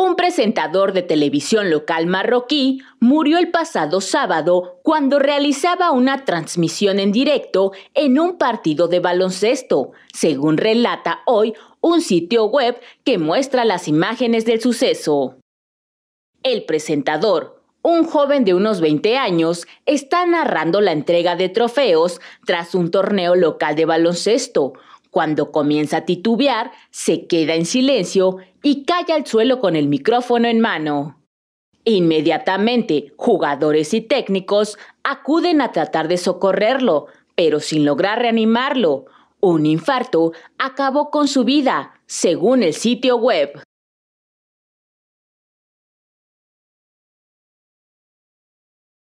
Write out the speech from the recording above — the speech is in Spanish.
Un presentador de televisión local marroquí murió el pasado sábado cuando realizaba una transmisión en directo en un partido de baloncesto, según relata hoy un sitio web que muestra las imágenes del suceso. El presentador, un joven de unos 20 años está narrando la entrega de trofeos tras un torneo local de baloncesto, cuando comienza a titubear, se queda en silencio y cae al suelo con el micrófono en mano. Inmediatamente, jugadores y técnicos acuden a tratar de socorrerlo, pero sin lograr reanimarlo. Un infarto acabó con su vida, según el sitio web.